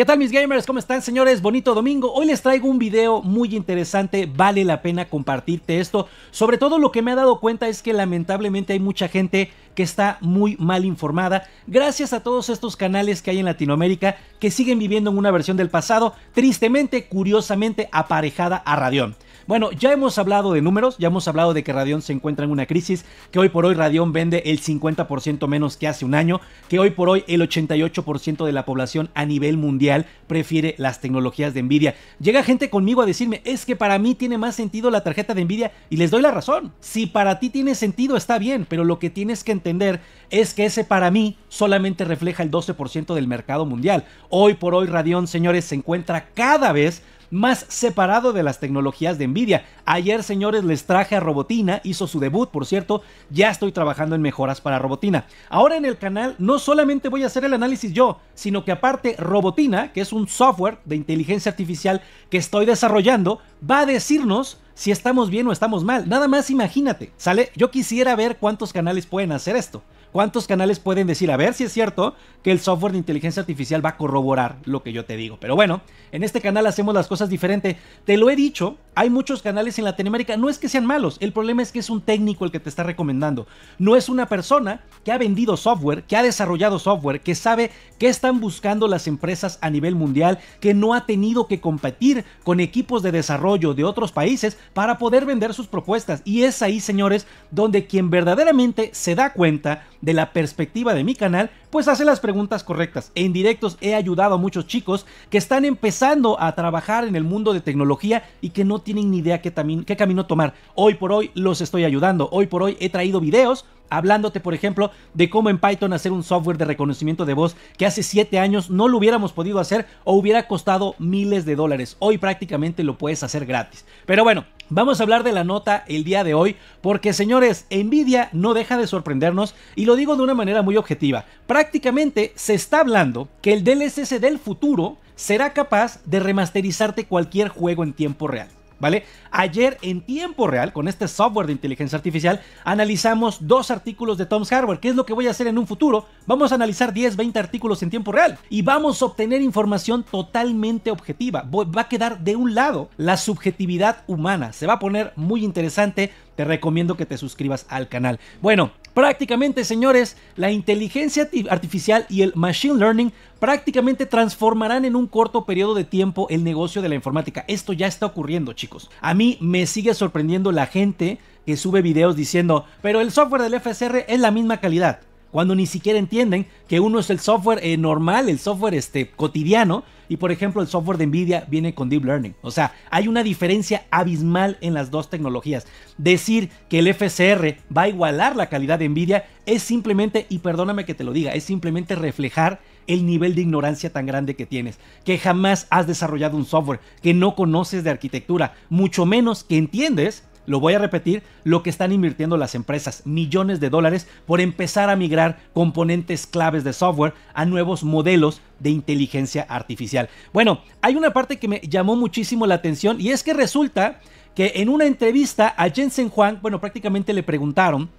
¿Qué tal mis gamers? ¿Cómo están señores? Bonito domingo. Hoy les traigo un video muy interesante, vale la pena compartirte esto. Sobre todo lo que me he dado cuenta es que lamentablemente hay mucha gente que está muy mal informada gracias a todos estos canales que hay en Latinoamérica que siguen viviendo en una versión del pasado, tristemente, curiosamente aparejada a Radión. Bueno, ya hemos hablado de números, ya hemos hablado de que Radeon se encuentra en una crisis, que hoy por hoy Radeon vende el 50% menos que hace un año, que hoy por hoy el 88% de la población a nivel mundial prefiere las tecnologías de Nvidia. Llega gente conmigo a decirme, es que para mí tiene más sentido la tarjeta de Nvidia y les doy la razón. Si para ti tiene sentido está bien, pero lo que tienes que entender es que ese para mí solamente refleja el 12% del mercado mundial. Hoy por hoy Radeon, señores, se encuentra cada vez más separado de las tecnologías de Nvidia. Ayer, señores, les traje a Robotina, hizo su debut, por cierto, ya estoy trabajando en mejoras para Robotina. Ahora en el canal no solamente voy a hacer el análisis yo, sino que aparte Robotina, que es un software de inteligencia artificial que estoy desarrollando, va a decirnos si estamos bien o estamos mal. Nada más imagínate, ¿sale? Yo quisiera ver cuántos canales pueden hacer esto. ¿Cuántos canales pueden decir, a ver si es cierto que el software de inteligencia artificial va a corroborar lo que yo te digo? Pero bueno, en este canal hacemos las cosas diferente. Te lo he dicho, hay muchos canales en Latinoamérica, no es que sean malos, el problema es que es un técnico el que te está recomendando. No es una persona que ha vendido software, que ha desarrollado software, que sabe qué están buscando las empresas a nivel mundial, que no ha tenido que competir con equipos de desarrollo de otros países para poder vender sus propuestas. Y es ahí, señores, donde quien verdaderamente se da cuenta de la perspectiva de mi canal, pues hace las preguntas correctas. En directos he ayudado a muchos chicos que están empezando a trabajar en el mundo de tecnología y que no tienen ni idea qué, qué camino tomar. Hoy por hoy los estoy ayudando. Hoy por hoy he traído videos hablándote, por ejemplo, de cómo en Python hacer un software de reconocimiento de voz que hace 7 años no lo hubiéramos podido hacer o hubiera costado miles de dólares. Hoy prácticamente lo puedes hacer gratis. Pero bueno, vamos a hablar de la nota el día de hoy porque, señores, Nvidia no deja de sorprendernos y lo digo de una manera muy objetiva prácticamente se está hablando que el DLSS del futuro será capaz de remasterizarte cualquier juego en tiempo real. ¿Vale? Ayer en tiempo real, con este software de inteligencia artificial, analizamos dos artículos de Tom's Hardware. ¿Qué es lo que voy a hacer en un futuro? Vamos a analizar 10, 20 artículos en tiempo real y vamos a obtener información totalmente objetiva. Va a quedar de un lado la subjetividad humana. Se va a poner muy interesante, te recomiendo que te suscribas al canal. Bueno, prácticamente señores, la inteligencia artificial y el machine learning prácticamente transformarán en un corto periodo de tiempo el negocio de la informática. Esto ya está ocurriendo chicos. A mí me sigue sorprendiendo la gente que sube videos diciendo, pero el software del FSR es la misma calidad cuando ni siquiera entienden que uno es el software eh, normal, el software este, cotidiano, y por ejemplo el software de Nvidia viene con Deep Learning. O sea, hay una diferencia abismal en las dos tecnologías. Decir que el FCR va a igualar la calidad de Nvidia es simplemente, y perdóname que te lo diga, es simplemente reflejar el nivel de ignorancia tan grande que tienes, que jamás has desarrollado un software, que no conoces de arquitectura, mucho menos que entiendes lo voy a repetir, lo que están invirtiendo las empresas, millones de dólares, por empezar a migrar componentes claves de software a nuevos modelos de inteligencia artificial. Bueno, hay una parte que me llamó muchísimo la atención y es que resulta que en una entrevista a Jensen Huang, bueno, prácticamente le preguntaron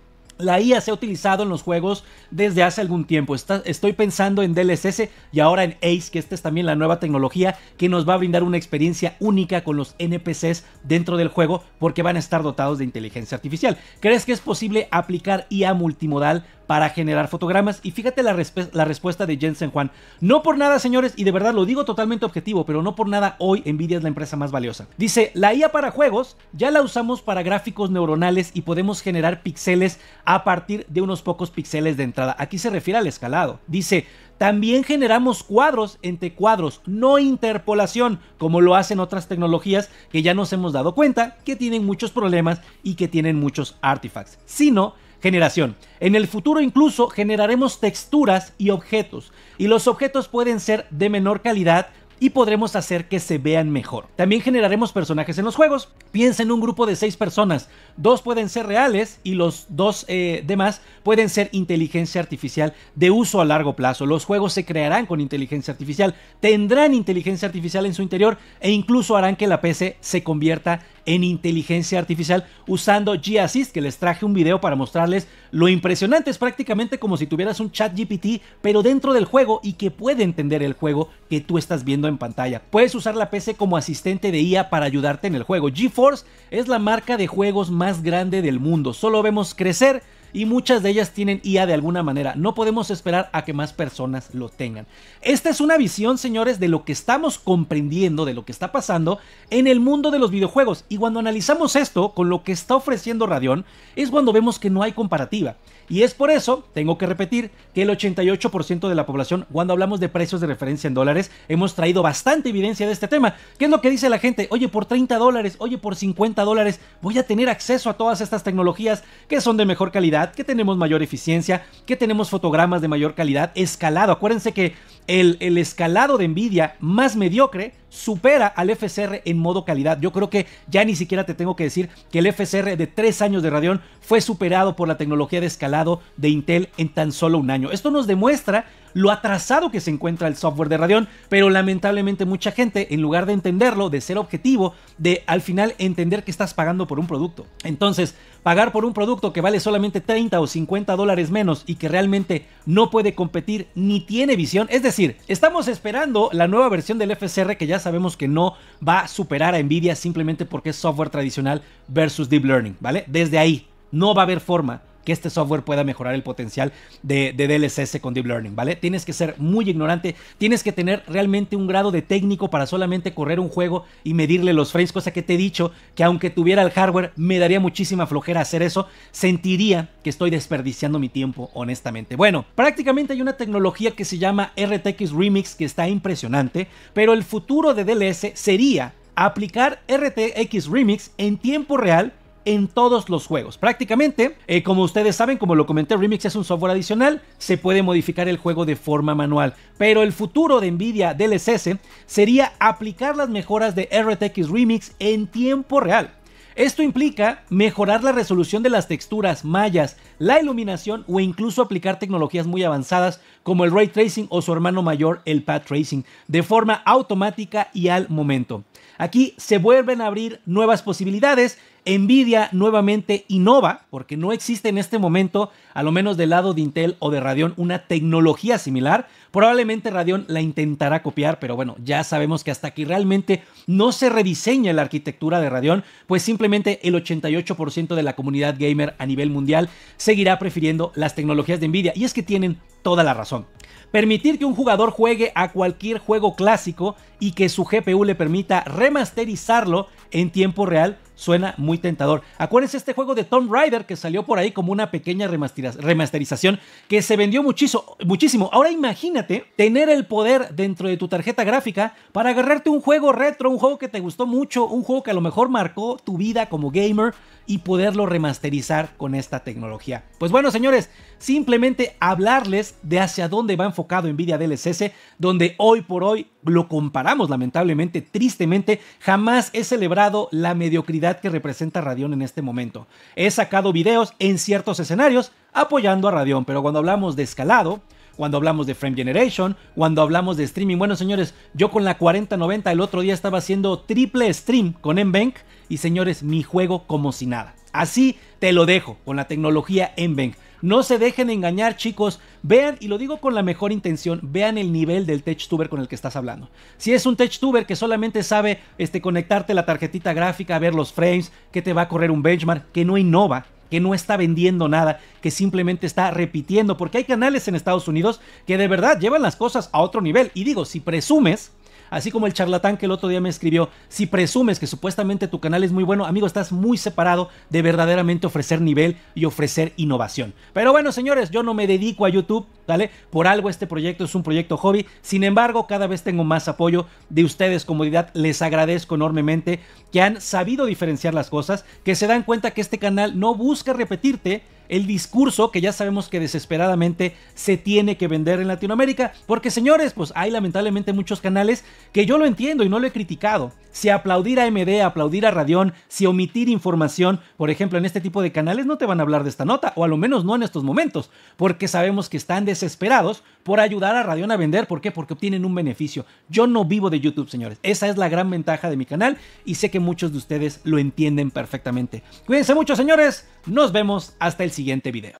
la IA se ha utilizado en los juegos desde hace algún tiempo. estoy pensando en DLSS y ahora en Ace, que esta es también la nueva tecnología que nos va a brindar una experiencia única con los NPCs dentro del juego porque van a estar dotados de inteligencia artificial. ¿Crees que es posible aplicar IA multimodal para generar fotogramas? Y fíjate la, respuesta de Jensen Juan. No por nada, señores, y de verdad lo digo totalmente objetivo, pero no por nada hoy Nvidia es la empresa más valiosa. Dice, la IA para juegos ya la usamos para gráficos neuronales y podemos generar píxeles a partir de unos pocos píxeles de entrada. Aquí se refiere al escalado. Dice, también generamos cuadros entre cuadros, no interpolación, como lo hacen otras tecnologías que ya nos hemos dado cuenta que tienen muchos problemas y que tienen muchos artifacts, sino generación. En el futuro incluso generaremos texturas y objetos, y los objetos pueden ser de menor calidad y podremos hacer que se vean mejor. También generaremos personajes en los juegos. Piensa en un grupo de seis personas. Dos pueden ser reales y los dos eh, demás pueden ser inteligencia artificial de uso a largo plazo. Los juegos se crearán con inteligencia artificial, tendrán inteligencia artificial en su interior e incluso harán que la PC se convierta en inteligencia artificial usando g que les traje un video para mostrarles lo impresionante. Es prácticamente como si tuvieras un chat GPT, pero dentro del juego y que puede entender el juego que tú estás viendo en pantalla. Puedes usar la PC como asistente de IA para ayudarte en el juego. GeForce es la marca de juegos más grande del mundo. Solo vemos crecer y muchas de ellas tienen IA de alguna manera. No podemos esperar a que más personas lo tengan. Esta es una visión, señores, de lo que estamos comprendiendo, de lo que está pasando en el mundo de los videojuegos. Y cuando analizamos esto con lo que está ofreciendo Radeon, es cuando vemos que no hay comparativa. Y es por eso, tengo que repetir, que el 88% de la población, cuando hablamos de precios de referencia en dólares, hemos traído bastante evidencia de este tema. ¿Qué es lo que dice la gente? Oye, por 30 dólares, oye, por 50 dólares, voy a tener acceso a todas estas tecnologías que son de mejor calidad que tenemos mayor eficiencia, que tenemos fotogramas de mayor calidad, escalado. Acuérdense que el, el escalado de Nvidia más mediocre supera al FSR en modo calidad. Yo creo que ya ni siquiera te tengo que decir que el FSR de 3 años de Radeon fue superado por la tecnología de escalado de Intel en tan solo un año. Esto nos demuestra lo atrasado que se encuentra el software de Radeon, pero lamentablemente mucha gente, en lugar de entenderlo, de ser objetivo, de al final entender que estás pagando por un producto. Entonces, pagar por un producto que vale solamente 30 o 50 dólares menos y que realmente no puede competir ni tiene visión. Es decir, estamos esperando la nueva versión del FSR que ya sabemos que no va a superar a Nvidia simplemente porque es software tradicional versus deep learning, ¿vale? Desde ahí, no va a haber forma que este software pueda mejorar el potencial de, de DLSS con Deep Learning, ¿vale? Tienes que ser muy ignorante, tienes que tener realmente un grado de técnico para solamente correr un juego y medirle los frames, cosa que te he dicho que aunque tuviera el hardware me daría muchísima flojera hacer eso, sentiría que estoy desperdiciando mi tiempo, honestamente. Bueno, prácticamente hay una tecnología que se llama RTX Remix que está impresionante, pero el futuro de DLS sería aplicar RTX Remix en tiempo real en todos los juegos. Prácticamente, eh, como ustedes saben, como lo comenté, Remix es un software adicional, se puede modificar el juego de forma manual. Pero el futuro de Nvidia DLSS sería aplicar las mejoras de RTX Remix en tiempo real. Esto implica mejorar la resolución de las texturas, mallas, la iluminación o incluso aplicar tecnologías muy avanzadas como el ray tracing o su hermano mayor el path tracing de forma automática y al momento. Aquí se vuelven a abrir nuevas posibilidades Nvidia nuevamente innova, porque no existe en este momento, a lo menos del lado de Intel o de Radeon, una tecnología similar. Probablemente Radeon la intentará copiar, pero bueno, ya sabemos que hasta que realmente no se rediseña la arquitectura de Radeon, pues simplemente el 88% de la comunidad gamer a nivel mundial seguirá prefiriendo las tecnologías de Nvidia. Y es que tienen toda la razón. Permitir que un jugador juegue a cualquier juego clásico y que su GPU le permita remasterizarlo en tiempo real suena muy tentador. Acuérdense este juego de Tomb Raider que salió por ahí como una pequeña remasterización que se vendió muchísimo, muchísimo. Ahora imagínate tener el poder dentro de tu tarjeta gráfica para agarrarte un juego retro, un juego que te gustó mucho, un juego que a lo mejor marcó tu vida como gamer y poderlo remasterizar con esta tecnología. Pues bueno, señores, simplemente hablarles de hacia dónde va enfocado Nvidia DLSS, donde hoy por hoy lo comparamos lamentablemente, tristemente, jamás he celebrado la mediocridad que representa Radión en este momento. He sacado videos en ciertos escenarios apoyando a Radión, pero cuando hablamos de escalado, cuando hablamos de Frame Generation, cuando hablamos de streaming. Bueno, señores, yo con la 4090 el otro día estaba haciendo triple stream con Nvenc y señores, mi juego como si nada. Así te lo dejo con la tecnología Nvenc. No se dejen engañar, chicos. Vean, y lo digo con la mejor intención, vean el nivel del tech tuber con el que estás hablando. Si es un tech tuber que solamente sabe este, conectarte la tarjetita gráfica, ver los frames, que te va a correr un benchmark, que no innova, que no está vendiendo nada, que simplemente está repitiendo, porque hay canales en Estados Unidos que de verdad llevan las cosas a otro nivel. Y digo, si presumes Así como el charlatán que el otro día me escribió, si presumes que supuestamente tu canal es muy bueno, amigo, estás muy separado de verdaderamente ofrecer nivel y ofrecer innovación. Pero bueno, señores, yo no me dedico a YouTube, ¿vale? Por algo este proyecto es un proyecto hobby. Sin embargo, cada vez tengo más apoyo de ustedes, Comodidad. Les agradezco enormemente que han sabido diferenciar las cosas, que se dan cuenta que este canal no busca repetirte, el discurso que ya sabemos que desesperadamente se tiene que vender en Latinoamérica. Porque señores, pues hay lamentablemente muchos canales que yo lo entiendo y no lo he criticado. Si aplaudir a MD, aplaudir a Radión, si omitir información, por ejemplo, en este tipo de canales no te van a hablar de esta nota, o al menos no en estos momentos, porque sabemos que están desesperados por ayudar a Radión a vender. ¿Por qué? Porque obtienen un beneficio. Yo no vivo de YouTube, señores. Esa es la gran ventaja de mi canal y sé que muchos de ustedes lo entienden perfectamente. Cuídense mucho, señores. Nos vemos hasta el siguiente video.